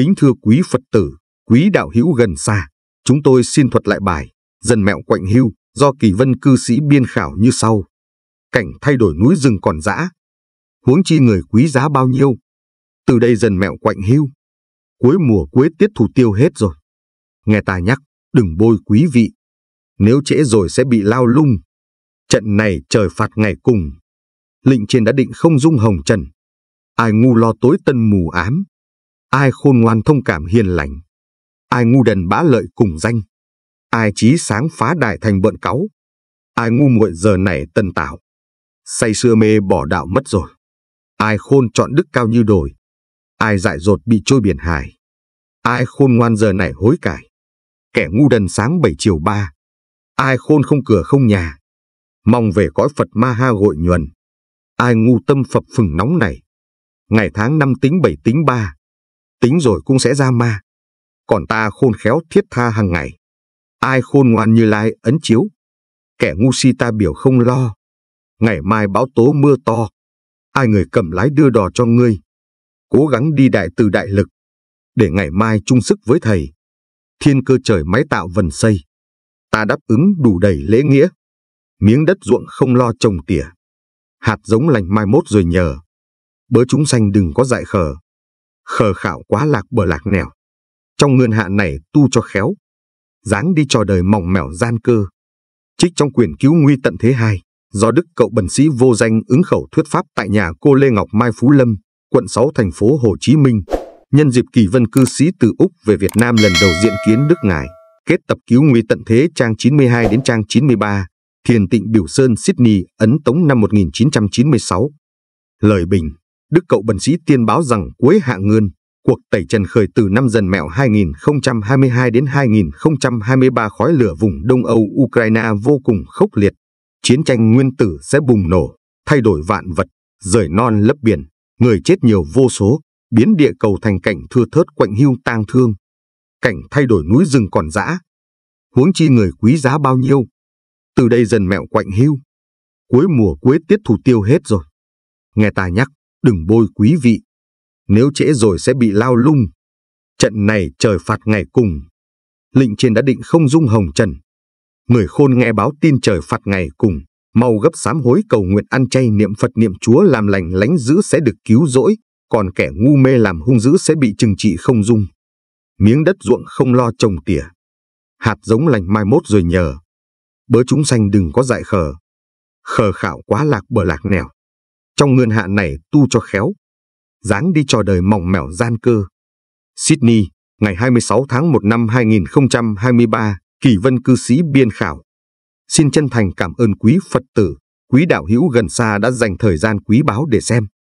Kính thưa quý Phật tử, quý đạo hữu gần xa, chúng tôi xin thuật lại bài Dần mẹo quạnh hưu do kỳ vân cư sĩ biên khảo như sau. Cảnh thay đổi núi rừng còn dã, huống chi người quý giá bao nhiêu. Từ đây dần mẹo quạnh hưu, cuối mùa cuối tiết thủ tiêu hết rồi. Nghe ta nhắc, đừng bôi quý vị, nếu trễ rồi sẽ bị lao lung. Trận này trời phạt ngày cùng. Lệnh trên đã định không dung hồng trần. Ai ngu lo tối tân mù ám, ai khôn ngoan thông cảm hiền lành, ai ngu đần bá lợi cùng danh, ai trí sáng phá đại thành bận cáu, ai ngu muội giờ này tân tạo, say sưa mê bỏ đạo mất rồi, ai khôn chọn đức cao như đồi, ai dại dột bị trôi biển hải, ai khôn ngoan giờ này hối cải, kẻ ngu đần sáng bảy chiều ba, ai khôn không cửa không nhà, mong về cõi Phật ma ha gội nhuần, ai ngu tâm phập phừng nóng này, ngày tháng năm tính bảy tính ba, tính rồi cũng sẽ ra ma. Còn ta khôn khéo thiết tha hàng ngày. Ai khôn ngoan như lai ấn chiếu. Kẻ ngu si ta biểu không lo. Ngày mai báo tố mưa to. Ai người cầm lái đưa đò cho ngươi. Cố gắng đi đại từ đại lực. Để ngày mai chung sức với thầy. Thiên cơ trời máy tạo vần xây. Ta đáp ứng đủ đầy lễ nghĩa. Miếng đất ruộng không lo trồng tỉa. Hạt giống lành mai mốt rồi nhờ. Bớ chúng sanh đừng có dại khờ khờ khảo quá lạc bờ lạc nẻo. Trong ngươn hạ này tu cho khéo, dáng đi cho đời mỏng mẻo gian cơ. Trích trong quyển cứu nguy tận thế hai, do đức cậu bần sĩ vô danh ứng khẩu thuyết pháp tại nhà cô Lê Ngọc Mai Phú Lâm, quận 6 thành phố Hồ Chí Minh, nhân dịp kỳ vân cư sĩ từ Úc về Việt Nam lần đầu diện kiến Đức Ngài, kết tập cứu nguy tận thế trang 92 đến trang 93, Thiền Tịnh Biểu Sơn Sydney, Ấn Tống năm 1996. Lời bình Đức Cậu Bần Sĩ tiên báo rằng cuối hạ ngươn, cuộc tẩy trần khởi từ năm dần mẹo 2022 đến 2023 khói lửa vùng Đông Âu Ukraine vô cùng khốc liệt. Chiến tranh nguyên tử sẽ bùng nổ, thay đổi vạn vật, rời non lấp biển, người chết nhiều vô số, biến địa cầu thành cảnh thưa thớt quạnh hưu tang thương. Cảnh thay đổi núi rừng còn dã. Huống chi người quý giá bao nhiêu. Từ đây dần mẹo quạnh hưu. Cuối mùa cuối tiết thủ tiêu hết rồi. Nghe ta nhắc, đừng bôi quý vị. Nếu trễ rồi sẽ bị lao lung. Trận này trời phạt ngày cùng. Lệnh trên đã định không dung hồng trần. Người khôn nghe báo tin trời phạt ngày cùng, mau gấp sám hối cầu nguyện ăn chay niệm Phật niệm Chúa làm lành lánh dữ sẽ được cứu rỗi, còn kẻ ngu mê làm hung dữ sẽ bị trừng trị không dung. Miếng đất ruộng không lo trồng tỉa. Hạt giống lành mai mốt rồi nhờ. Bớ chúng sanh đừng có dại khờ. Khờ khảo quá lạc bờ lạc nẻo. Trong ngươn hạ này tu cho khéo, dáng đi trò đời mỏng mẻo gian cơ. Sydney, ngày 26 tháng 1 năm 2023, Kỳ Vân Cư Sĩ Biên Khảo. Xin chân thành cảm ơn quý Phật tử, quý đạo hữu gần xa đã dành thời gian quý báu để xem.